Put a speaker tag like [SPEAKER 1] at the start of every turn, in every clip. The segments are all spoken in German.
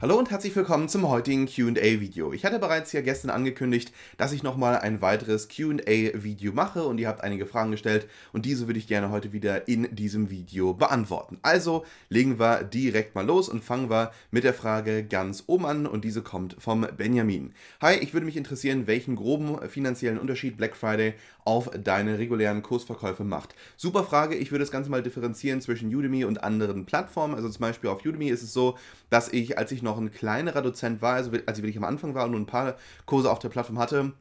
[SPEAKER 1] Hallo und herzlich willkommen zum heutigen QA-Video. Ich hatte bereits hier gestern angekündigt, dass ich nochmal ein weiteres QA-Video mache und ihr habt einige Fragen gestellt und diese würde ich gerne heute wieder in diesem Video beantworten. Also legen wir direkt mal los und fangen wir mit der Frage ganz oben an und diese kommt vom Benjamin. Hi, ich würde mich interessieren, welchen groben finanziellen Unterschied Black Friday auf deine regulären Kursverkäufe macht. Super Frage, ich würde das Ganze mal differenzieren zwischen Udemy und anderen Plattformen. Also zum Beispiel auf Udemy ist es so, dass ich, als ich noch noch ein kleinerer Dozent war, also als ich wirklich am Anfang war und nur ein paar Kurse auf der Plattform hatte,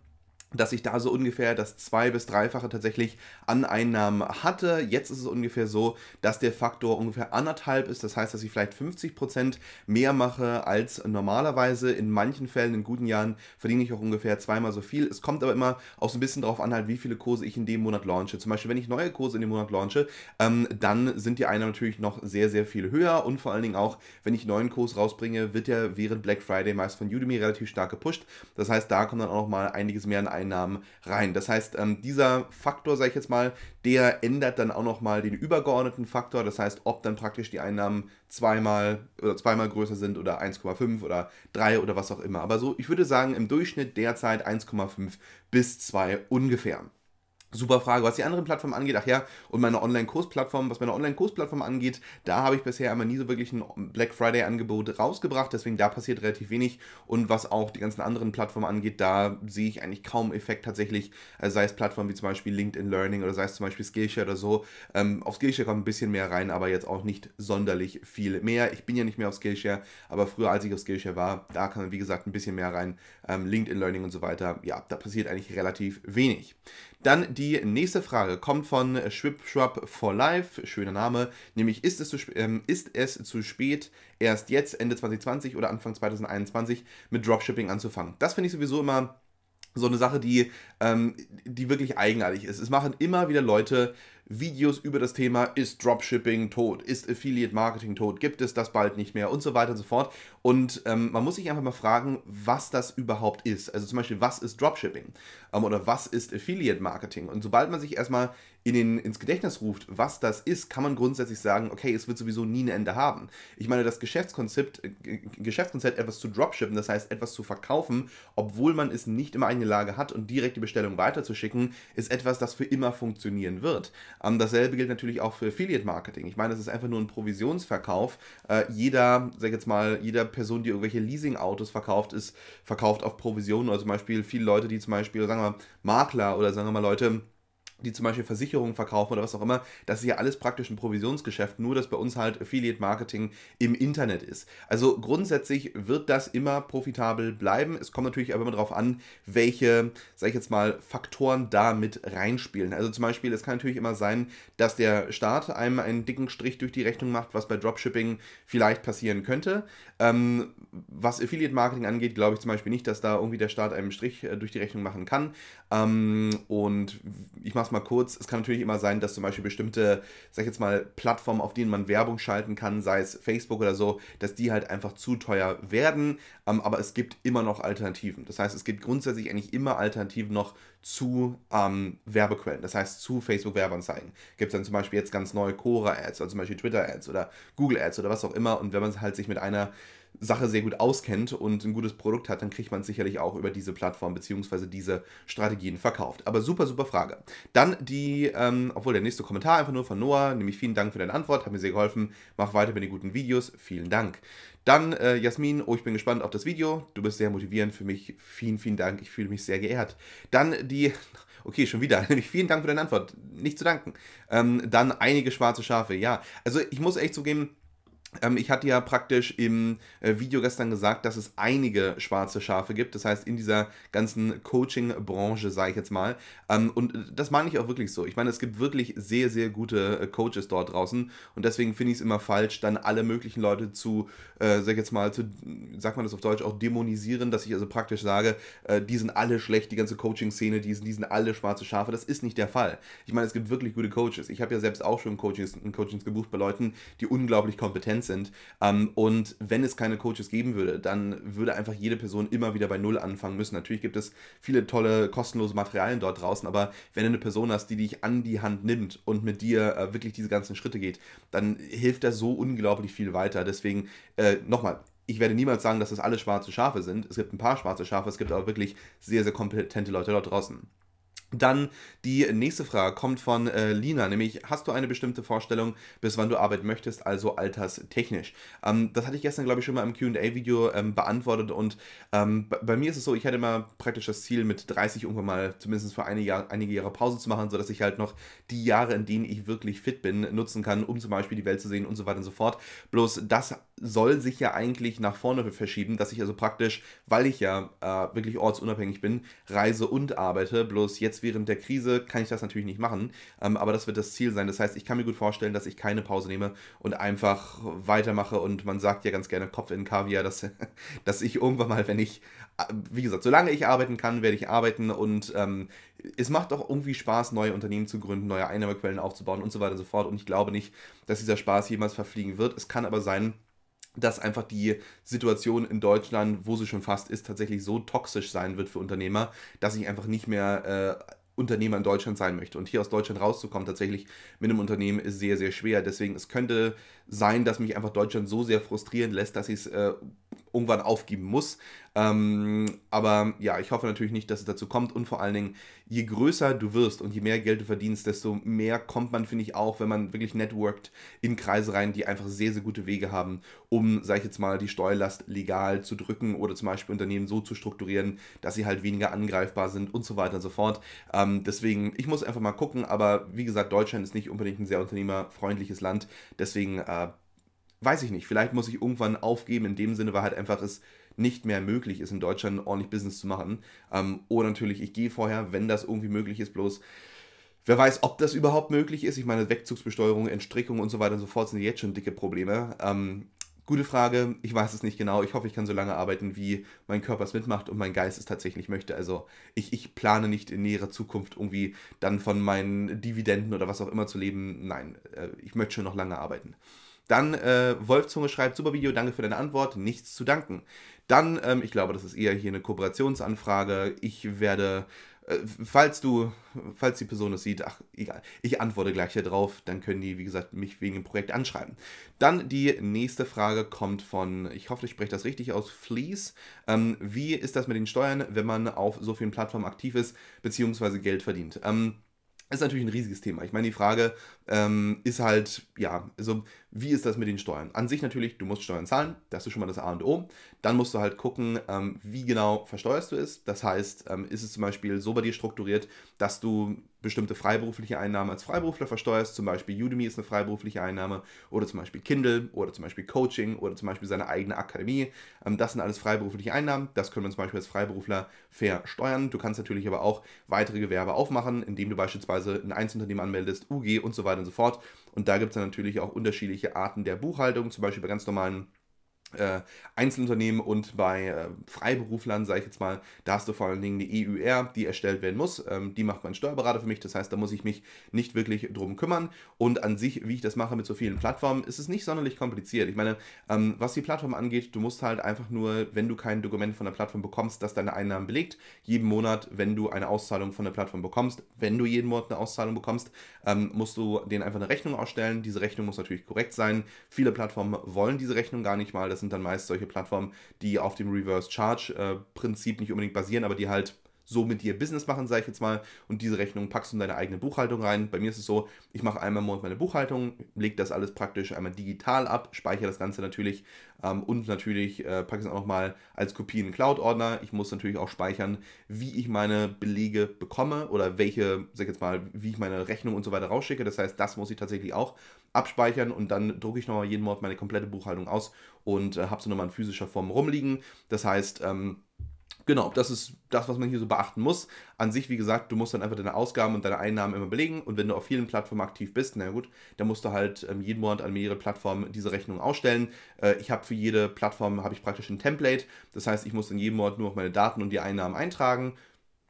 [SPEAKER 1] dass ich da so ungefähr das zwei- bis dreifache tatsächlich an Einnahmen hatte. Jetzt ist es ungefähr so, dass der Faktor ungefähr anderthalb ist. Das heißt, dass ich vielleicht 50% Prozent mehr mache als normalerweise. In manchen Fällen, in guten Jahren, verdiene ich auch ungefähr zweimal so viel. Es kommt aber immer auch so ein bisschen darauf an, halt, wie viele Kurse ich in dem Monat launche. Zum Beispiel, wenn ich neue Kurse in dem Monat launche, ähm, dann sind die Einnahmen natürlich noch sehr, sehr viel höher. Und vor allen Dingen auch, wenn ich einen neuen Kurs rausbringe, wird der während Black Friday meist von Udemy relativ stark gepusht. Das heißt, da kommt dann auch noch mal einiges mehr an Einnahmen rein. Das heißt, ähm, dieser Faktor, sage ich jetzt mal, der ändert dann auch nochmal den übergeordneten Faktor. Das heißt, ob dann praktisch die Einnahmen zweimal oder zweimal größer sind oder 1,5 oder 3 oder was auch immer. Aber so, ich würde sagen, im Durchschnitt derzeit 1,5 bis 2 ungefähr. Super Frage. Was die anderen Plattformen angeht, ach ja, und meine Online-Kursplattform, was meine Online-Kursplattform angeht, da habe ich bisher immer nie so wirklich ein Black Friday-Angebot rausgebracht, deswegen da passiert relativ wenig. Und was auch die ganzen anderen Plattformen angeht, da sehe ich eigentlich kaum Effekt tatsächlich, also sei es Plattformen wie zum Beispiel LinkedIn Learning oder sei es zum Beispiel Skillshare oder so. Ähm, auf Skillshare kommt ein bisschen mehr rein, aber jetzt auch nicht sonderlich viel mehr. Ich bin ja nicht mehr auf Skillshare, aber früher, als ich auf Skillshare war, da kann man, wie gesagt ein bisschen mehr rein. Ähm, LinkedIn Learning und so weiter, ja, da passiert eigentlich relativ wenig. Dann die die nächste Frage kommt von Schwip Schwab for Life, schöner Name, nämlich ist es, zu, ähm, ist es zu spät, erst jetzt Ende 2020 oder Anfang 2021 mit Dropshipping anzufangen? Das finde ich sowieso immer so eine Sache, die, ähm, die wirklich eigenartig ist. Es machen immer wieder Leute Videos über das Thema, ist Dropshipping tot, ist Affiliate Marketing tot, gibt es das bald nicht mehr und so weiter und so fort. Und ähm, man muss sich einfach mal fragen, was das überhaupt ist. Also zum Beispiel, was ist Dropshipping ähm, oder was ist Affiliate Marketing? Und sobald man sich erstmal in den, ins Gedächtnis ruft, was das ist, kann man grundsätzlich sagen, okay, es wird sowieso nie ein Ende haben. Ich meine, das Geschäftskonzept, äh, Geschäftskonzept etwas zu dropshippen, das heißt etwas zu verkaufen, obwohl man es nicht immer eine Lage hat und direkt die Bestellung weiterzuschicken, ist etwas, das für immer funktionieren wird. Ähm, dasselbe gilt natürlich auch für Affiliate-Marketing. Ich meine, das ist einfach nur ein Provisionsverkauf. Äh, jeder, sag jetzt mal, jeder Person, die irgendwelche Leasing-Autos verkauft, ist verkauft auf Provisionen oder also zum Beispiel viele Leute, die zum Beispiel, sagen wir mal, Makler oder sagen wir mal Leute, die zum Beispiel Versicherungen verkaufen oder was auch immer, das ist ja alles praktisch ein Provisionsgeschäft, nur dass bei uns halt Affiliate Marketing im Internet ist. Also grundsätzlich wird das immer profitabel bleiben. Es kommt natürlich aber immer darauf an, welche, sag ich jetzt mal, Faktoren da mit reinspielen. Also zum Beispiel, es kann natürlich immer sein, dass der Staat einem einen dicken Strich durch die Rechnung macht, was bei Dropshipping vielleicht passieren könnte. Ähm, was Affiliate Marketing angeht, glaube ich zum Beispiel nicht, dass da irgendwie der Staat einem Strich äh, durch die Rechnung machen kann. Ähm, und ich mache es mal kurz, es kann natürlich immer sein, dass zum Beispiel bestimmte, sag ich jetzt mal, Plattformen, auf denen man Werbung schalten kann, sei es Facebook oder so, dass die halt einfach zu teuer werden. Ähm, aber es gibt immer noch Alternativen. Das heißt, es gibt grundsätzlich eigentlich immer Alternativen noch zu ähm, Werbequellen, das heißt zu Facebook-Werbeanzeigen. Gibt es dann zum Beispiel jetzt ganz neue Cora-Ads oder zum Beispiel Twitter-Ads oder Google-Ads oder was auch immer. Und wenn man halt sich mit einer Sache sehr gut auskennt und ein gutes Produkt hat, dann kriegt man es sicherlich auch über diese Plattform bzw. diese Strategien verkauft. Aber super, super Frage. Dann die, ähm, obwohl der nächste Kommentar einfach nur von Noah, nämlich vielen Dank für deine Antwort, hat mir sehr geholfen. Mach weiter mit den guten Videos, vielen Dank. Dann, äh, Jasmin, oh, ich bin gespannt auf das Video. Du bist sehr motivierend für mich. Vielen, vielen Dank. Ich fühle mich sehr geehrt. Dann die, okay, schon wieder. Nämlich vielen Dank für deine Antwort. Nicht zu danken. Ähm, dann einige schwarze Schafe. Ja, also ich muss echt zugeben, ähm, ich hatte ja praktisch im äh, Video gestern gesagt, dass es einige schwarze Schafe gibt. Das heißt, in dieser ganzen Coaching-Branche, sage ich jetzt mal. Ähm, und äh, das meine ich auch wirklich so. Ich meine, es gibt wirklich sehr, sehr gute äh, Coaches dort draußen. Und deswegen finde ich es immer falsch, dann alle möglichen Leute zu, äh, sag ich jetzt mal, zu, sagt man das auf Deutsch, auch dämonisieren, dass ich also praktisch sage, äh, die sind alle schlecht, die ganze Coaching-Szene, die, die sind alle schwarze Schafe. Das ist nicht der Fall. Ich meine, es gibt wirklich gute Coaches. Ich habe ja selbst auch schon Coachings, Coachings gebucht bei Leuten, die unglaublich kompetent Prozent sind. Ähm, und wenn es keine Coaches geben würde, dann würde einfach jede Person immer wieder bei Null anfangen müssen. Natürlich gibt es viele tolle kostenlose Materialien dort draußen, aber wenn du eine Person hast, die dich an die Hand nimmt und mit dir äh, wirklich diese ganzen Schritte geht, dann hilft das so unglaublich viel weiter. Deswegen äh, nochmal, ich werde niemals sagen, dass das alle schwarze Schafe sind. Es gibt ein paar schwarze Schafe, es gibt aber wirklich sehr, sehr kompetente Leute dort draußen. Dann die nächste Frage kommt von äh, Lina, nämlich hast du eine bestimmte Vorstellung, bis wann du arbeiten möchtest, also alterstechnisch? Ähm, das hatte ich gestern, glaube ich, schon mal im QA-Video ähm, beantwortet und ähm, bei mir ist es so, ich hatte immer praktisch das Ziel, mit 30 irgendwann mal zumindest für eine Jahr, einige Jahre Pause zu machen, sodass ich halt noch die Jahre, in denen ich wirklich fit bin, nutzen kann, um zum Beispiel die Welt zu sehen und so weiter und so fort. Bloß das soll sich ja eigentlich nach vorne verschieben, dass ich also praktisch, weil ich ja äh, wirklich ortsunabhängig bin, reise und arbeite, bloß jetzt jetzt während der Krise kann ich das natürlich nicht machen, ähm, aber das wird das Ziel sein. Das heißt, ich kann mir gut vorstellen, dass ich keine Pause nehme und einfach weitermache und man sagt ja ganz gerne Kopf in Kaviar, dass, dass ich irgendwann mal, wenn ich, äh, wie gesagt, solange ich arbeiten kann, werde ich arbeiten und ähm, es macht auch irgendwie Spaß, neue Unternehmen zu gründen, neue Einnahmequellen aufzubauen und so weiter und so fort und ich glaube nicht, dass dieser Spaß jemals verfliegen wird. Es kann aber sein, dass einfach die Situation in Deutschland, wo sie schon fast ist, tatsächlich so toxisch sein wird für Unternehmer, dass ich einfach nicht mehr äh, Unternehmer in Deutschland sein möchte. Und hier aus Deutschland rauszukommen, tatsächlich mit einem Unternehmen, ist sehr, sehr schwer. Deswegen, es könnte sein, dass mich einfach Deutschland so sehr frustrieren lässt, dass ich es äh, irgendwann aufgeben muss. Ähm, aber ja, ich hoffe natürlich nicht, dass es dazu kommt und vor allen Dingen, je größer du wirst und je mehr Geld du verdienst, desto mehr kommt man, finde ich, auch, wenn man wirklich networkt, in Kreise rein, die einfach sehr, sehr gute Wege haben, um, sag ich jetzt mal, die Steuerlast legal zu drücken oder zum Beispiel Unternehmen so zu strukturieren, dass sie halt weniger angreifbar sind und so weiter und so fort. Ähm, deswegen, ich muss einfach mal gucken, aber wie gesagt, Deutschland ist nicht unbedingt ein sehr unternehmerfreundliches Land, deswegen äh, weiß ich nicht, vielleicht muss ich irgendwann aufgeben, in dem Sinne, weil halt einfach es nicht mehr möglich ist, in Deutschland ordentlich Business zu machen. Ähm, oder natürlich, ich gehe vorher, wenn das irgendwie möglich ist, bloß. Wer weiß, ob das überhaupt möglich ist. Ich meine, Wegzugsbesteuerung, Entstrickung und so weiter und so fort sind jetzt schon dicke Probleme. Ähm, gute Frage. Ich weiß es nicht genau. Ich hoffe, ich kann so lange arbeiten, wie mein Körper es mitmacht und mein Geist es tatsächlich möchte. Also ich, ich plane nicht in näherer Zukunft irgendwie dann von meinen Dividenden oder was auch immer zu leben. Nein, äh, ich möchte schon noch lange arbeiten. Dann äh, Wolfzunge schreibt, super Video, danke für deine Antwort, nichts zu danken. Dann, ähm, ich glaube, das ist eher hier eine Kooperationsanfrage. Ich werde, äh, falls du, falls die Person es sieht, ach, egal, ich antworte gleich hier drauf, dann können die, wie gesagt, mich wegen dem Projekt anschreiben. Dann die nächste Frage kommt von, ich hoffe, ich spreche das richtig aus, Fleece. Ähm, wie ist das mit den Steuern, wenn man auf so vielen Plattformen aktiv ist, beziehungsweise Geld verdient? Ähm, ist natürlich ein riesiges Thema. Ich meine, die Frage ähm, ist halt, ja, also wie ist das mit den Steuern? An sich natürlich, du musst Steuern zahlen, das ist schon mal das A und O. Dann musst du halt gucken, ähm, wie genau versteuerst du es. Das heißt, ähm, ist es zum Beispiel so bei dir strukturiert, dass du bestimmte freiberufliche Einnahmen als Freiberufler versteuerst. Zum Beispiel Udemy ist eine freiberufliche Einnahme oder zum Beispiel Kindle oder zum Beispiel Coaching oder zum Beispiel seine eigene Akademie. Ähm, das sind alles freiberufliche Einnahmen. Das können wir zum Beispiel als Freiberufler versteuern. Du kannst natürlich aber auch weitere Gewerbe aufmachen, indem du beispielsweise ein Einzelunternehmen anmeldest, UG und so weiter und so fort. Und da gibt es dann natürlich auch unterschiedliche Arten der Buchhaltung, zum Beispiel bei ganz normalen äh, Einzelunternehmen und bei äh, Freiberuflern, sage ich jetzt mal, da hast du vor allen Dingen eine EUR, die erstellt werden muss. Ähm, die macht mein Steuerberater für mich, das heißt, da muss ich mich nicht wirklich drum kümmern. Und an sich, wie ich das mache mit so vielen Plattformen, ist es nicht sonderlich kompliziert. Ich meine, ähm, was die Plattform angeht, du musst halt einfach nur, wenn du kein Dokument von der Plattform bekommst, das deine Einnahmen belegt, jeden Monat, wenn du eine Auszahlung von der Plattform bekommst, wenn du jeden Monat eine Auszahlung bekommst, ähm, musst du denen einfach eine Rechnung ausstellen. Diese Rechnung muss natürlich korrekt sein. Viele Plattformen wollen diese Rechnung gar nicht mal. Das das sind dann meist solche Plattformen, die auf dem Reverse Charge äh, Prinzip nicht unbedingt basieren, aber die halt so mit dir Business machen, sage ich jetzt mal, und diese Rechnung packst du in deine eigene Buchhaltung rein. Bei mir ist es so, ich mache einmal im Monat meine Buchhaltung, lege das alles praktisch einmal digital ab, speichere das Ganze natürlich ähm, und natürlich äh, packe es auch nochmal als Kopie in den Cloud-Ordner. Ich muss natürlich auch speichern, wie ich meine Belege bekomme oder welche, sag ich jetzt mal, wie ich meine Rechnung und so weiter rausschicke. Das heißt, das muss ich tatsächlich auch abspeichern und dann drucke ich nochmal jeden Monat meine komplette Buchhaltung aus und äh, habe sie nochmal in physischer Form rumliegen. Das heißt, ähm, Genau, das ist das, was man hier so beachten muss. An sich, wie gesagt, du musst dann einfach deine Ausgaben und deine Einnahmen immer belegen und wenn du auf vielen Plattformen aktiv bist, na gut, dann musst du halt ähm, jeden Monat an mehrere Plattformen diese Rechnung ausstellen. Äh, ich habe für jede Plattform habe ich praktisch ein Template, das heißt, ich muss in jedem Monat nur noch meine Daten und die Einnahmen eintragen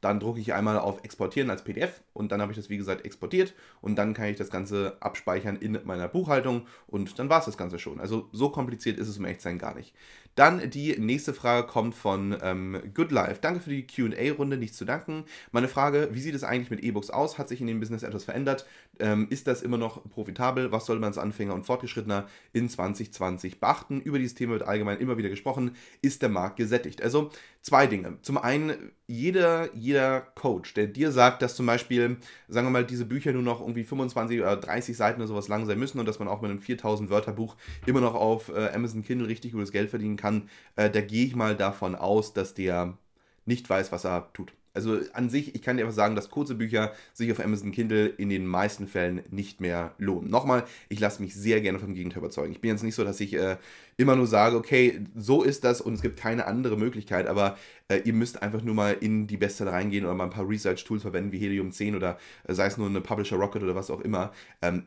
[SPEAKER 1] dann drucke ich einmal auf Exportieren als PDF und dann habe ich das, wie gesagt, exportiert und dann kann ich das Ganze abspeichern in meiner Buchhaltung und dann war es das Ganze schon. Also so kompliziert ist es im Echtsein gar nicht. Dann die nächste Frage kommt von ähm, Good Life. Danke für die QA-Runde, nichts zu danken. Meine Frage, wie sieht es eigentlich mit E-Books aus? Hat sich in dem Business etwas verändert? Ähm, ist das immer noch profitabel? Was soll man als Anfänger und Fortgeschrittener in 2020 beachten? Über dieses Thema wird allgemein immer wieder gesprochen. Ist der Markt gesättigt? Also zwei Dinge. Zum einen, jeder, jeder Coach, der dir sagt, dass zum Beispiel, sagen wir mal, diese Bücher nur noch irgendwie 25 oder 30 Seiten oder sowas lang sein müssen und dass man auch mit einem 4000 wörter buch immer noch auf äh, Amazon Kindle richtig gutes Geld verdienen kann, kann, äh, da gehe ich mal davon aus, dass der nicht weiß, was er tut. Also an sich, ich kann dir einfach sagen, dass kurze Bücher sich auf Amazon Kindle in den meisten Fällen nicht mehr lohnen. Nochmal, ich lasse mich sehr gerne vom Gegenteil überzeugen. Ich bin jetzt nicht so, dass ich äh, immer nur sage, okay, so ist das und es gibt keine andere Möglichkeit, aber äh, ihr müsst einfach nur mal in die Bestseller reingehen oder mal ein paar Research-Tools verwenden wie Helium 10 oder äh, sei es nur eine Publisher Rocket oder was auch immer. Ähm,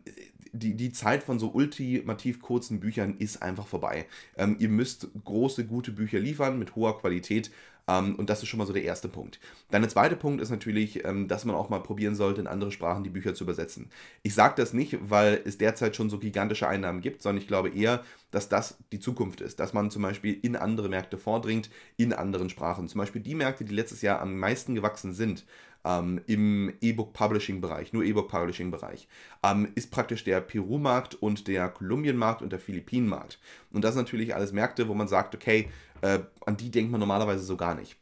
[SPEAKER 1] die, die Zeit von so ultimativ kurzen Büchern ist einfach vorbei. Ähm, ihr müsst große, gute Bücher liefern mit hoher Qualität ähm, und das ist schon mal so der erste Punkt. Dann der zweite Punkt ist natürlich, ähm, dass man auch mal probieren sollte, in andere Sprachen die Bücher zu übersetzen. Ich sage das nicht, weil es derzeit schon so gigantische Einnahmen gibt, sondern ich glaube eher, dass das die Zukunft ist, dass man zum Beispiel in andere Märkte vordringt, in anderen Sprachen. Zum Beispiel die Märkte, die letztes Jahr am meisten gewachsen sind, ähm, im E-Book-Publishing-Bereich, nur E-Book-Publishing-Bereich, ähm, ist praktisch der Peru-Markt und der Kolumbien-Markt und der Philippinen-Markt. Und das sind natürlich alles Märkte, wo man sagt, okay, äh, an die denkt man normalerweise so gar nicht.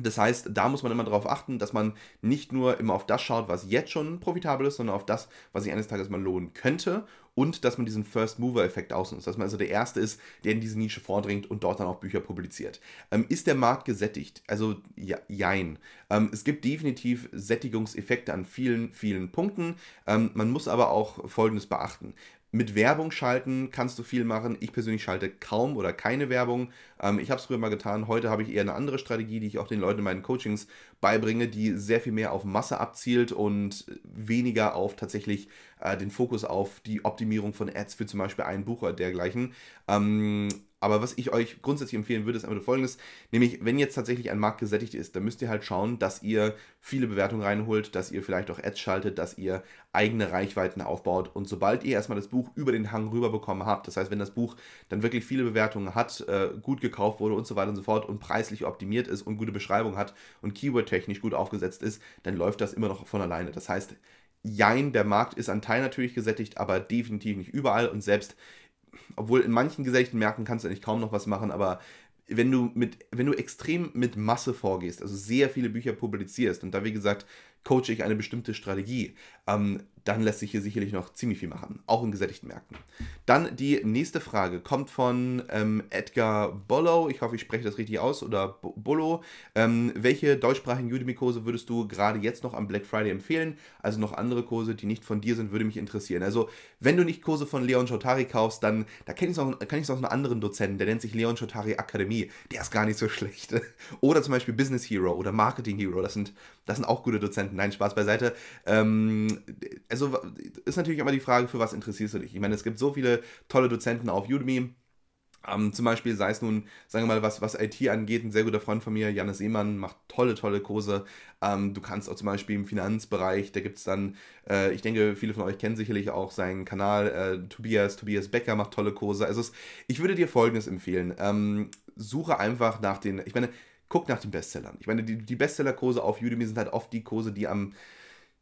[SPEAKER 1] Das heißt, da muss man immer darauf achten, dass man nicht nur immer auf das schaut, was jetzt schon profitabel ist, sondern auf das, was sich eines Tages mal lohnen könnte und dass man diesen First Mover Effekt ausnutzt, dass man also der Erste ist, der in diese Nische vordringt und dort dann auch Bücher publiziert. Ähm, ist der Markt gesättigt? Also ja, jein. Ähm, es gibt definitiv Sättigungseffekte an vielen, vielen Punkten. Ähm, man muss aber auch Folgendes beachten. Mit Werbung schalten kannst du viel machen. Ich persönlich schalte kaum oder keine Werbung. Ähm, ich habe es früher mal getan. Heute habe ich eher eine andere Strategie, die ich auch den Leuten in meinen Coachings beibringe, die sehr viel mehr auf Masse abzielt und weniger auf tatsächlich äh, den Fokus auf die Optimierung von Ads für zum Beispiel einen oder dergleichen. Ähm, aber was ich euch grundsätzlich empfehlen würde, ist einfach folgendes, nämlich wenn jetzt tatsächlich ein Markt gesättigt ist, dann müsst ihr halt schauen, dass ihr viele Bewertungen reinholt, dass ihr vielleicht auch Ads schaltet, dass ihr eigene Reichweiten aufbaut und sobald ihr erstmal das Buch über den Hang rüber bekommen habt, das heißt, wenn das Buch dann wirklich viele Bewertungen hat, äh, gut gekauft wurde und so weiter und so fort und preislich optimiert ist und gute Beschreibung hat und Keyword-technisch gut aufgesetzt ist, dann läuft das immer noch von alleine. Das heißt, jein, der Markt ist an Teil natürlich gesättigt, aber definitiv nicht überall und selbst obwohl in manchen gesättigten Märkten kannst du eigentlich kaum noch was machen, aber wenn du mit, wenn du extrem mit Masse vorgehst, also sehr viele Bücher publizierst und da wie gesagt coache ich eine bestimmte Strategie, ähm, dann lässt sich hier sicherlich noch ziemlich viel machen, auch in gesättigten Märkten. Dann die nächste Frage kommt von ähm, Edgar Bollow. Ich hoffe, ich spreche das richtig aus oder Bollow. Ähm, welche deutschsprachigen Udemy-Kurse würdest du gerade jetzt noch am Black Friday empfehlen? Also noch andere Kurse, die nicht von dir sind, würde mich interessieren. Also, wenn du nicht Kurse von Leon Chotari kaufst, dann da kenne ich es kenn ich noch anderen Dozenten, der nennt sich Leon Chotari Akademie. Der ist gar nicht so schlecht. oder zum Beispiel Business Hero oder Marketing Hero. Das sind, das sind auch gute Dozenten Nein, Spaß beiseite. Ähm, also ist natürlich immer die Frage, für was interessierst du dich? Ich meine, es gibt so viele tolle Dozenten auf Udemy. Um, ähm, zum Beispiel sei es nun, sagen wir mal, was, was IT angeht, ein sehr guter Freund von mir, Janis Ehmann, macht tolle, tolle Kurse. Um, ähm, du kannst auch zum Beispiel im Finanzbereich, da gibt es dann, äh, ich denke, viele von euch kennen sicherlich auch seinen Kanal, äh, Tobias, Tobias Becker macht tolle Kurse. Also es, ich würde dir Folgendes empfehlen. Ähm, suche einfach nach den, ich meine, guckt nach den Bestsellern. Ich meine, die, die Bestsellerkurse auf Udemy sind halt oft die Kurse, die am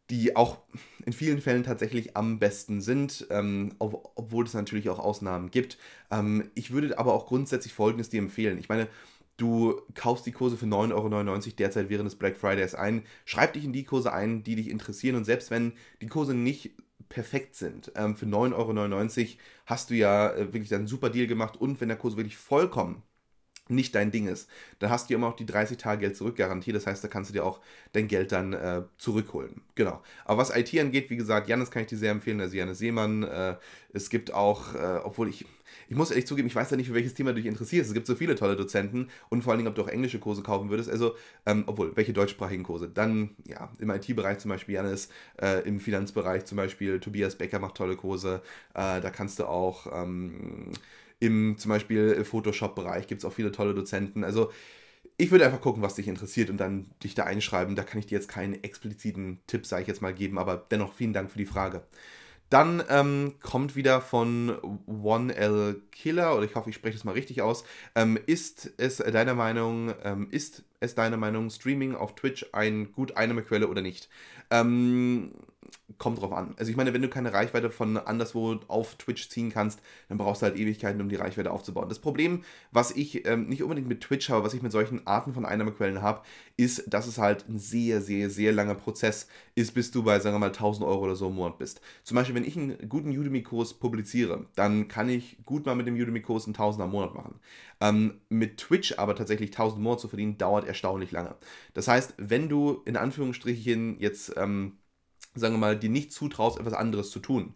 [SPEAKER 1] die auch in vielen Fällen tatsächlich am besten sind, ähm, ob, obwohl es natürlich auch Ausnahmen gibt. Ähm, ich würde aber auch grundsätzlich Folgendes dir empfehlen. Ich meine, du kaufst die Kurse für 9,99 Euro derzeit während des Black Fridays ein. Schreib dich in die Kurse ein, die dich interessieren und selbst wenn die Kurse nicht perfekt sind, ähm, für 9,99 Euro hast du ja äh, wirklich einen super Deal gemacht und wenn der Kurs wirklich vollkommen nicht dein Ding ist, dann hast du ja immer noch die 30 Tage Geld zurückgarantie. Das heißt, da kannst du dir auch dein Geld dann äh, zurückholen. Genau. Aber was IT angeht, wie gesagt, Janis kann ich dir sehr empfehlen, also Janis Seemann. Äh, es gibt auch, äh, obwohl ich, ich muss ehrlich zugeben, ich weiß ja nicht, für welches Thema du dich interessierst. Es gibt so viele tolle Dozenten und vor allen Dingen, ob du auch englische Kurse kaufen würdest. Also, ähm, obwohl, welche deutschsprachigen Kurse? Dann, ja, im IT-Bereich zum Beispiel Janis, äh, im Finanzbereich zum Beispiel Tobias Becker macht tolle Kurse. Äh, da kannst du auch, ähm, im zum Beispiel äh, Photoshop-Bereich gibt es auch viele tolle Dozenten. Also ich würde einfach gucken, was dich interessiert und dann dich da einschreiben. Da kann ich dir jetzt keinen expliziten Tipp, sage ich jetzt mal, geben, aber dennoch vielen Dank für die Frage. Dann ähm, kommt wieder von 1L Killer, oder ich hoffe, ich spreche das mal richtig aus. Ähm, ist es deiner Meinung, ähm, ist es deiner Meinung, Streaming auf Twitch ein gut einnahmequelle oder nicht? Ähm, kommt drauf an. Also ich meine, wenn du keine Reichweite von anderswo auf Twitch ziehen kannst, dann brauchst du halt Ewigkeiten, um die Reichweite aufzubauen. Das Problem, was ich ähm, nicht unbedingt mit Twitch habe, was ich mit solchen Arten von Einnahmequellen habe, ist, dass es halt ein sehr, sehr, sehr langer Prozess ist, bis du bei, sagen wir mal, 1000 Euro oder so im Monat bist. Zum Beispiel, wenn ich einen guten Udemy-Kurs publiziere, dann kann ich gut mal mit dem Udemy-Kurs einen Tausender im Monat machen. Ähm, mit Twitch aber tatsächlich 1000 Monat zu verdienen, dauert erstaunlich lange. Das heißt, wenn du in Anführungsstrichen jetzt... Ähm, sagen wir mal, dir nicht zutraust, etwas anderes zu tun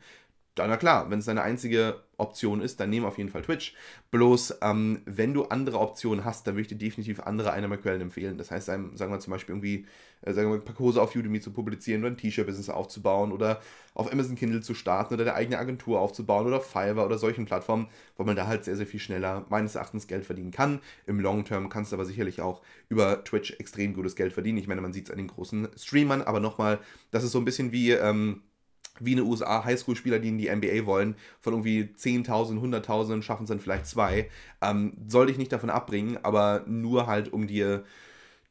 [SPEAKER 1] dann, na klar, wenn es deine einzige Option ist, dann nehme auf jeden Fall Twitch. Bloß, ähm, wenn du andere Optionen hast, dann würde ich dir definitiv andere Einnahmequellen empfehlen. Das heißt, sagen wir zum Beispiel irgendwie, äh, sagen wir, ein paar Kurse auf Udemy zu publizieren oder ein T-Shirt-Business aufzubauen oder auf Amazon Kindle zu starten oder eine eigene Agentur aufzubauen oder Fiverr oder solchen Plattformen, wo man da halt sehr, sehr viel schneller meines Erachtens Geld verdienen kann. Im Long Term kannst du aber sicherlich auch über Twitch extrem gutes Geld verdienen. Ich meine, man sieht es an den großen Streamern, aber nochmal, das ist so ein bisschen wie, ähm, wie eine USA Highschool-Spieler, die in die NBA wollen, von irgendwie 10.000, 100.000 schaffen es dann vielleicht zwei. Ähm, soll dich nicht davon abbringen, aber nur halt, um dir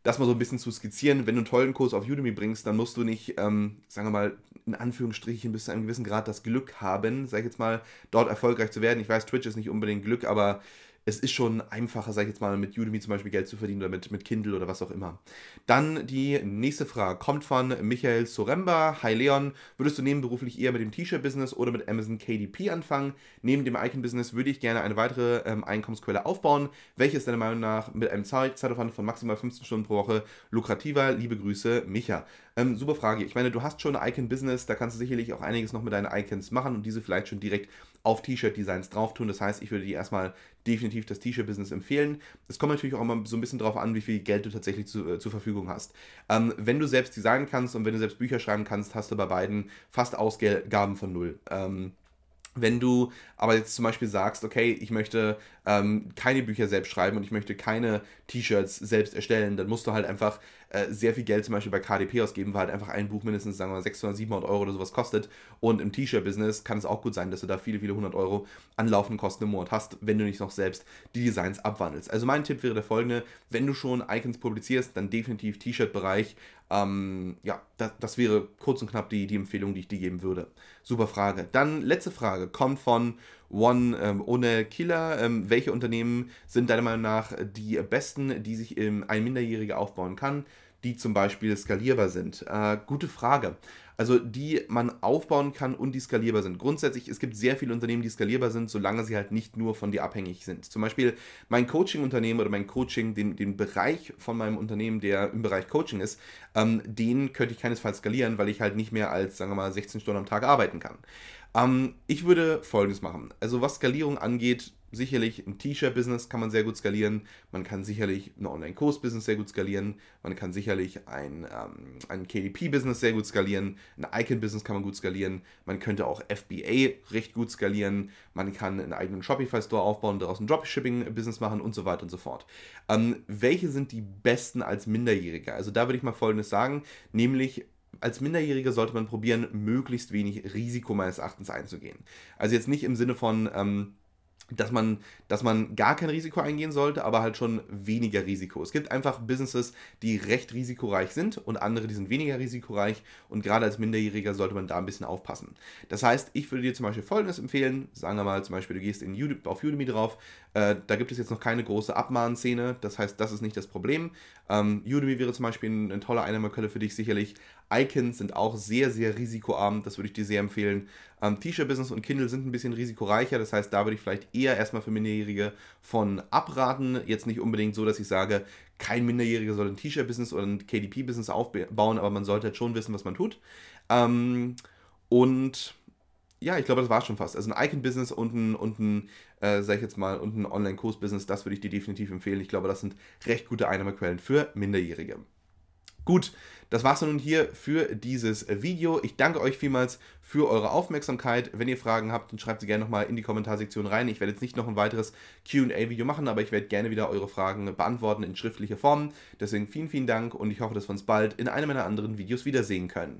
[SPEAKER 1] das mal so ein bisschen zu skizzieren. Wenn du einen tollen Kurs auf Udemy bringst, dann musst du nicht, ähm, sagen wir mal, in Anführungsstrichen bis zu einem gewissen Grad das Glück haben, sag ich jetzt mal, dort erfolgreich zu werden. Ich weiß, Twitch ist nicht unbedingt Glück, aber es ist schon einfacher, sag ich jetzt mal, mit Udemy zum Beispiel Geld zu verdienen oder mit, mit Kindle oder was auch immer. Dann die nächste Frage kommt von Michael Soremba. Hi Leon, würdest du nebenberuflich eher mit dem T-Shirt-Business oder mit Amazon KDP anfangen? Neben dem Icon-Business würde ich gerne eine weitere ähm, Einkommensquelle aufbauen. Welche ist deiner Meinung nach mit einem Zeitaufwand von maximal 15 Stunden pro Woche lukrativer? Liebe Grüße, Micha. Ähm, super Frage. Ich meine, du hast schon ein Icon-Business, da kannst du sicherlich auch einiges noch mit deinen Icons machen und diese vielleicht schon direkt auf T-Shirt-Designs drauf tun. Das heißt, ich würde dir erstmal definitiv das T-Shirt-Business empfehlen. Es kommt natürlich auch immer so ein bisschen darauf an, wie viel Geld du tatsächlich zu, äh, zur Verfügung hast. Ähm, wenn du selbst designen kannst und wenn du selbst Bücher schreiben kannst, hast du bei beiden fast Ausgaben von null. Ähm, wenn du aber jetzt zum Beispiel sagst, okay, ich möchte ähm, keine Bücher selbst schreiben und ich möchte keine T-Shirts selbst erstellen, dann musst du halt einfach äh, sehr viel Geld zum Beispiel bei KDP ausgeben, weil halt einfach ein Buch mindestens, sagen wir mal, 600, 700 Euro oder sowas kostet. Und im T-Shirt-Business kann es auch gut sein, dass du da viele, viele hundert Euro an laufenden Kosten im Monat hast, wenn du nicht noch selbst die Designs abwandelst. Also mein Tipp wäre der folgende, wenn du schon Icons publizierst, dann definitiv T-Shirt-Bereich. Ähm, ja, das, das, wäre kurz und knapp die, die Empfehlung, die ich dir geben würde. Super Frage. Dann letzte Frage, kommt von One ähm, ohne Killer. Ähm, welche Unternehmen sind deiner Meinung nach die besten, die sich ähm, ein Minderjähriger aufbauen kann? die zum Beispiel skalierbar sind? Äh, gute Frage. Also die man aufbauen kann und die skalierbar sind. Grundsätzlich, es gibt sehr viele Unternehmen, die skalierbar sind, solange sie halt nicht nur von dir abhängig sind. Zum Beispiel mein Coaching-Unternehmen oder mein Coaching, den, den Bereich von meinem Unternehmen, der im Bereich Coaching ist, ähm, den könnte ich keinesfalls skalieren, weil ich halt nicht mehr als, sagen wir mal, 16 Stunden am Tag arbeiten kann. Ähm, ich würde Folgendes machen. Also was Skalierung angeht, sicherlich ein T-Shirt-Business kann man sehr gut skalieren, man kann sicherlich ein Online-Kurs-Business sehr gut skalieren, man kann sicherlich ein, ähm, ein KDP-Business sehr gut skalieren, ein Icon-Business kann man gut skalieren, man könnte auch FBA recht gut skalieren, man kann einen eigenen Shopify-Store aufbauen, daraus ein Dropshipping-Business machen und so weiter und so fort. Ähm, welche sind die besten als Minderjähriger? Also da würde ich mal Folgendes sagen, nämlich als Minderjähriger sollte man probieren, möglichst wenig Risiko meines Erachtens einzugehen. Also jetzt nicht im Sinne von... Ähm, dass man, dass man gar kein Risiko eingehen sollte, aber halt schon weniger Risiko. Es gibt einfach Businesses, die recht risikoreich sind und andere, die sind weniger risikoreich und gerade als Minderjähriger sollte man da ein bisschen aufpassen. Das heißt, ich würde dir zum Beispiel Folgendes empfehlen, sagen wir mal zum Beispiel, du gehst in Udemy, auf Udemy drauf, äh, da gibt es jetzt noch keine große Abmahnszene, das heißt, das ist nicht das Problem. Ähm, Udemy wäre zum Beispiel eine tolle Einnahmequelle für dich sicherlich, Icons sind auch sehr, sehr risikoarm. Das würde ich dir sehr empfehlen. Ähm, T-Shirt-Business und Kindle sind ein bisschen risikoreicher. Das heißt, da würde ich vielleicht eher erstmal für Minderjährige von abraten. Jetzt nicht unbedingt so, dass ich sage, kein Minderjähriger soll ein T-Shirt-Business oder ein KDP-Business aufbauen, aber man sollte halt schon wissen, was man tut. Ähm, und ja, ich glaube, das war schon fast. Also ein Icon-Business und ein, und ein äh, sag ich jetzt mal, und ein Online-Kurs-Business, das würde ich dir definitiv empfehlen. Ich glaube, das sind recht gute Einnahmequellen für Minderjährige. Gut, das war's nun hier für dieses äh, Video. Ich danke euch vielmals für eure Aufmerksamkeit. Wenn ihr Fragen habt, dann schreibt sie gerne nochmal in die Kommentarsektion rein. Ich werde jetzt nicht noch ein weiteres QA-Video machen, aber ich werde gerne wieder eure Fragen beantworten in schriftlicher Form. Deswegen vielen, vielen Dank und ich hoffe, dass wir uns bald in einem meiner anderen Videos wiedersehen können.